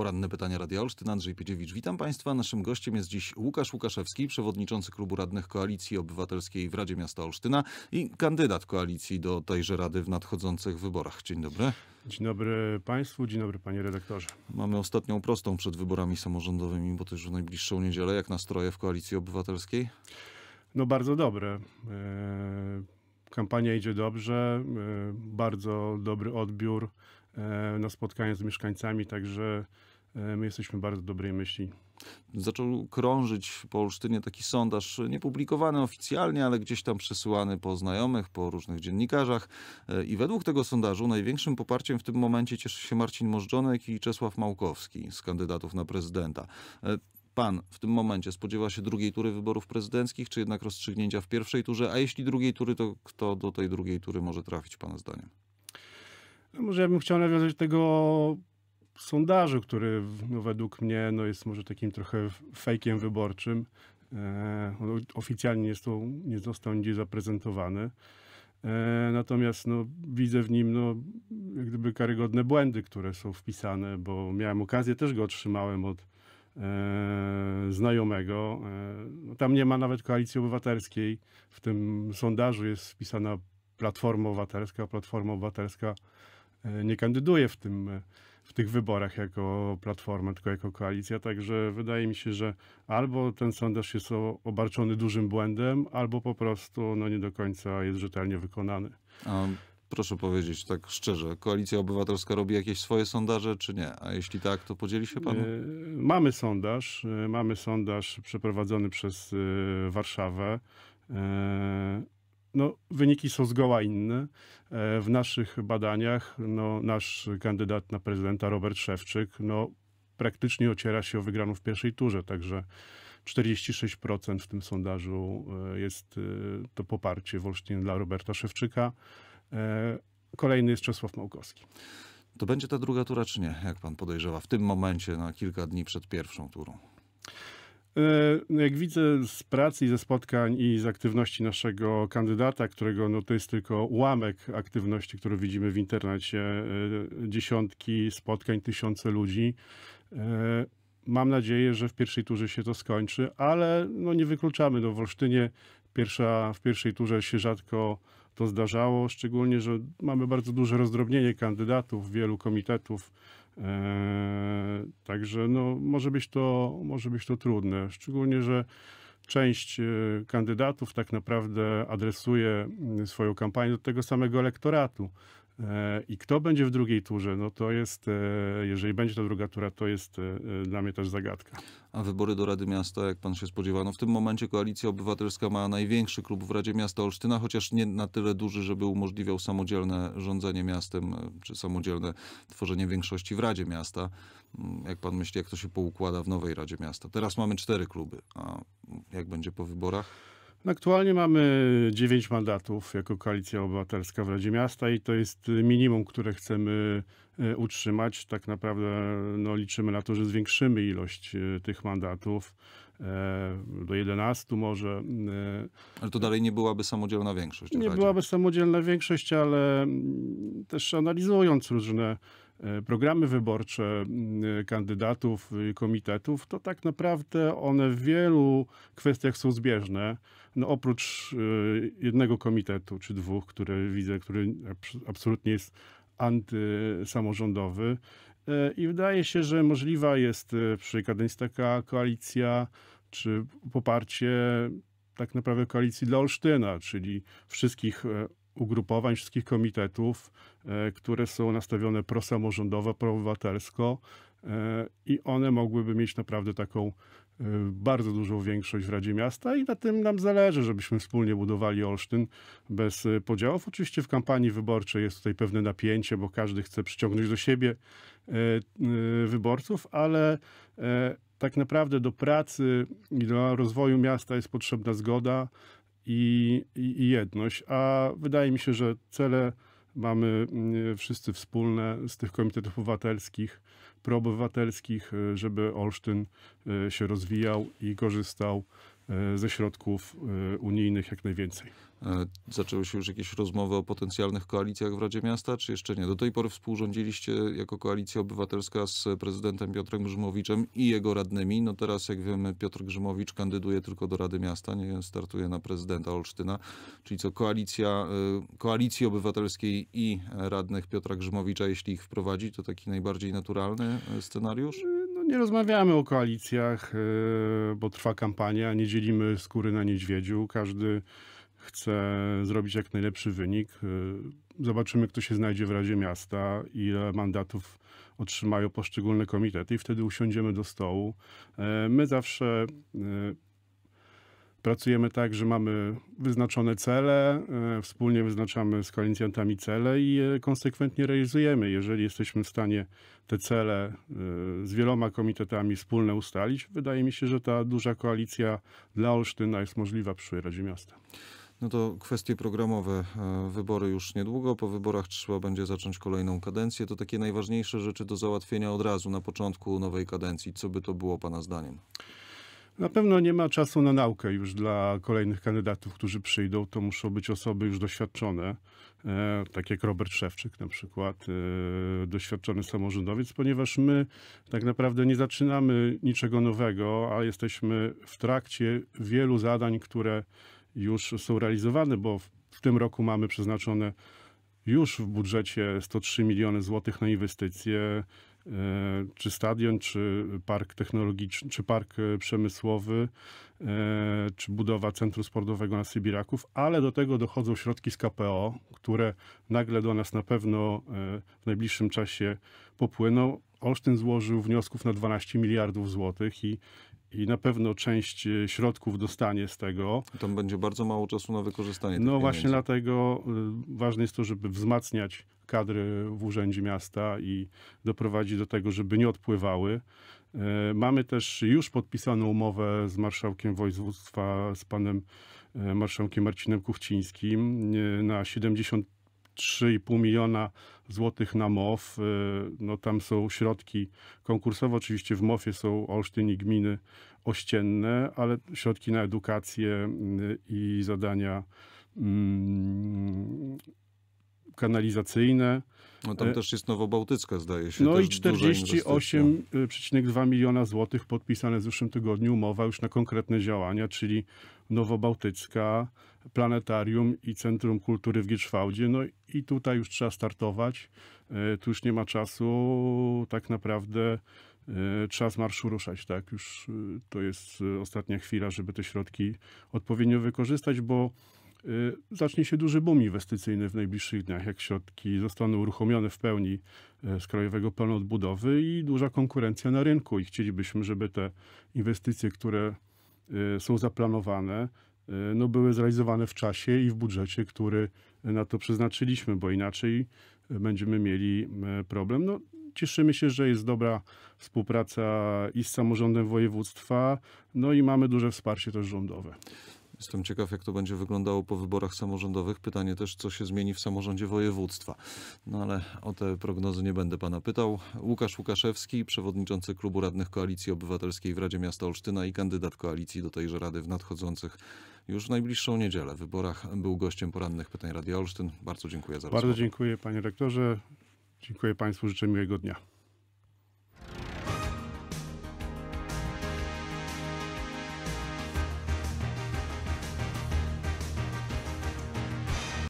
Poranne pytania Radia Olsztyn, Andrzej Piedziewicz. Witam Państwa. Naszym gościem jest dziś Łukasz Łukaszewski, przewodniczący klubu radnych Koalicji Obywatelskiej w Radzie Miasta Olsztyna i kandydat koalicji do tejże rady w nadchodzących wyborach. Dzień dobry. Dzień dobry Państwu, dzień dobry Panie Redaktorze. Mamy ostatnią prostą przed wyborami samorządowymi, bo to już w najbliższą niedzielę. Jak nastroje w Koalicji Obywatelskiej? No bardzo dobre. E, kampania idzie dobrze, e, bardzo dobry odbiór e, na spotkania z mieszkańcami, także E, my jesteśmy bardzo dobrej myśli. Zaczął krążyć po Olsztynie taki sondaż, e, niepublikowany oficjalnie, ale gdzieś tam przesyłany po znajomych, po różnych dziennikarzach. E, I według tego sondażu największym poparciem w tym momencie cieszy się Marcin Możdżonek i Czesław Małkowski z kandydatów na prezydenta. Pan w tym momencie spodziewa się drugiej tury wyborów prezydenckich, czy jednak rozstrzygnięcia w pierwszej turze? A jeśli drugiej tury, to kto do tej drugiej tury może trafić, Pana zdaniem? No, może ja bym chciał nawiązać do tego sondażu, który no, według mnie no, jest może takim trochę fejkiem wyborczym. E, no, oficjalnie jest to, nie został nigdzie zaprezentowany. E, natomiast no, widzę w nim no, jak gdyby karygodne błędy, które są wpisane, bo miałem okazję, też go otrzymałem od e, znajomego. E, no, tam nie ma nawet koalicji obywatelskiej. W tym sondażu jest wpisana Platforma Obywatelska. Platforma Obywatelska nie kandyduje w tym w tych wyborach jako platforma, tylko jako koalicja. Także wydaje mi się, że albo ten sondaż jest obarczony dużym błędem, albo po prostu no, nie do końca jest rzetelnie wykonany. A proszę powiedzieć tak szczerze, Koalicja Obywatelska robi jakieś swoje sondaże, czy nie? A jeśli tak, to podzieli się panu? E, mamy sondaż, e, mamy sondaż przeprowadzony przez e, Warszawę no, wyniki są zgoła inne. E, w naszych badaniach no, nasz kandydat na prezydenta Robert Szewczyk no, praktycznie ociera się o wygraną w pierwszej turze, także 46% w tym sondażu e, jest e, to poparcie w dla Roberta Szewczyka. Kolejny jest Czesław Małkowski. To będzie ta druga tura, czy nie? Jak pan podejrzewa, w tym momencie, na kilka dni przed pierwszą turą? E, jak widzę z pracy i ze spotkań i z aktywności naszego kandydata, którego no to jest tylko ułamek aktywności, którą widzimy w internecie, e, dziesiątki spotkań, tysiące ludzi. E, mam nadzieję, że w pierwszej turze się to skończy, ale no nie wykluczamy. No w Olsztynie pierwsza, w pierwszej turze się rzadko to zdarzało, szczególnie, że mamy bardzo duże rozdrobnienie kandydatów, wielu komitetów Eee, także no, może, być to, może być to trudne, szczególnie, że część e, kandydatów tak naprawdę adresuje mm, swoją kampanię do tego samego elektoratu. I kto będzie w drugiej turze, no to jest, e, jeżeli będzie to druga tura, to jest e, dla mnie też zagadka. A wybory do Rady Miasta, jak pan się spodziewa? No w tym momencie Koalicja Obywatelska ma największy klub w Radzie Miasta Olsztyna, chociaż nie na tyle duży, żeby umożliwiał samodzielne rządzenie miastem, e, czy samodzielne tworzenie większości w Radzie Miasta. Mm, jak pan myśli, jak to się poukłada w nowej Radzie Miasta? Teraz mamy cztery kluby, a jak będzie po wyborach? Aktualnie mamy 9 mandatów jako koalicja obywatelska w Radzie Miasta i to jest minimum, które chcemy e, utrzymać. Tak naprawdę no, liczymy na to, że zwiększymy ilość e, tych mandatów e, do 11 może. Ale to dalej nie byłaby samodzielna większość. Nie tak? byłaby samodzielna większość, ale mm, też analizując różne E, programy wyborcze mm, e, kandydatów, komitetów, to tak naprawdę one w wielu kwestiach są zbieżne. No oprócz e, jednego komitetu czy dwóch, które widzę, który absolutnie jest antysamorządowy. I wydaje się, że możliwa jest przy kadencji taka koalicja czy poparcie tak naprawdę koalicji dla Olsztyna, czyli wszystkich ugrupowań, wszystkich komitetów, e, które są nastawione prosamorządowo, proobywatelsko e, i one mogłyby mieć naprawdę taką e, bardzo dużą większość w Radzie Miasta i na tym nam zależy, żebyśmy wspólnie budowali Olsztyn bez podziałów. Oczywiście w kampanii wyborczej jest tutaj pewne napięcie, bo każdy chce przyciągnąć do siebie wyborców, ale tak naprawdę do pracy i do rozwoju miasta jest potrzebna zgoda, i, i, i jedność. A wydaje mi się, że cele mamy mm, wszyscy wspólne z tych komitetów obywatelskich, proobywatelskich, y, żeby Olsztyn y, się rozwijał i korzystał E, ze środków e, unijnych jak najwięcej. E, zaczęły się już jakieś rozmowy o potencjalnych koalicjach w Radzie Miasta, czy jeszcze nie? Do tej pory współrządziliście jako koalicja obywatelska z prezydentem Piotrem Grzymowiczem i jego radnymi. No teraz, jak wiemy, Piotr Grzymowicz kandyduje tylko do Rady Miasta, nie startuje na prezydenta Olsztyna. Czyli co, koalicja koalicji obywatelskiej i radnych Piotra Grzymowicza, jeśli ich wprowadzi, to taki najbardziej naturalny scenariusz? nie rozmawiamy o koalicjach, e, bo trwa kampania, nie dzielimy skóry na niedźwiedziu. Każdy chce zrobić jak najlepszy wynik. E, zobaczymy, kto się znajdzie w Radzie Miasta, ile mandatów otrzymają poszczególne komitety i wtedy usiądziemy do stołu. E, my zawsze Pracujemy tak, że mamy wyznaczone cele, e, wspólnie wyznaczamy z koalicjantami cele i je konsekwentnie realizujemy. Jeżeli jesteśmy w stanie te cele e, z wieloma komitetami wspólne ustalić, wydaje mi się, że ta duża koalicja dla Olsztyna jest możliwa przy Radzie Miasta. No to kwestie programowe. E, wybory już niedługo, po wyborach trzeba będzie zacząć kolejną kadencję. To takie najważniejsze rzeczy do załatwienia od razu na początku nowej kadencji. Co by to było Pana zdaniem? Na pewno nie ma czasu na naukę już dla kolejnych kandydatów, którzy przyjdą. To muszą być osoby już doświadczone, e, tak jak Robert Szewczyk na przykład, e, doświadczony samorządowiec, ponieważ my tak naprawdę nie zaczynamy niczego nowego, a jesteśmy w trakcie wielu zadań, które już są realizowane, bo w tym roku mamy przeznaczone już w budżecie 103 miliony złotych na inwestycje. E, czy stadion, czy park technologiczny, czy park e, przemysłowy, e, czy budowa centrum sportowego na Sybiraków, ale do tego dochodzą środki z KPO, które nagle do nas na pewno w najbliższym czasie popłyną. Olsztyn złożył wniosków na 12 miliardów złotych i i na pewno część e, środków dostanie z tego. Tam będzie bardzo mało czasu na wykorzystanie. No pieniędzy. właśnie dlatego e, ważne jest to, żeby wzmacniać kadry w Urzędzie Miasta i doprowadzić do tego, żeby nie odpływały. E, mamy też już podpisaną umowę z marszałkiem województwa, z panem marszałkiem Marcinem Kuchcińskim na 70 3,5 miliona złotych na Mof, y, No, tam są środki konkursowe. Oczywiście w Mofie ie są Olsztyn i gminy ościenne, ale środki na edukację y, i zadania mm, kanalizacyjne. No tam y, też jest Nowobałtycka, zdaje się. No i 48,2 miliona złotych podpisane w zeszłym tygodniu umowa już na konkretne działania, czyli Nowobałtycka, planetarium i Centrum Kultury w Gieczwałdzie. No i tutaj już trzeba startować. E, tu już nie ma czasu. Tak naprawdę e, trzeba z marszu ruszać, tak? Już e, to jest ostatnia chwila, żeby te środki odpowiednio wykorzystać, bo zacznie się duży boom inwestycyjny w najbliższych dniach, jak środki zostaną uruchomione w pełni z Krajowego Planu Odbudowy i duża konkurencja na rynku i chcielibyśmy, żeby te inwestycje, które są zaplanowane, E, no, były zrealizowane w czasie i w budżecie, który na to przeznaczyliśmy, bo inaczej będziemy mieli e, problem. No, cieszymy się, że jest dobra współpraca i z samorządem województwa, no i mamy duże wsparcie też rządowe. Jestem ciekaw, jak to będzie wyglądało po wyborach samorządowych. Pytanie też, co się zmieni w samorządzie województwa. No ale o te prognozy nie będę pana pytał. Łukasz Łukaszewski, przewodniczący Klubu Radnych Koalicji Obywatelskiej w Radzie Miasta Olsztyna i kandydat koalicji do tejże rady w nadchodzących już w najbliższą niedzielę w wyborach był gościem porannych pytań Radia Olsztyn. Bardzo dziękuję za rozmowę. Bardzo dziękuję panie rektorze. Dziękuję państwu, życzę miłego dnia.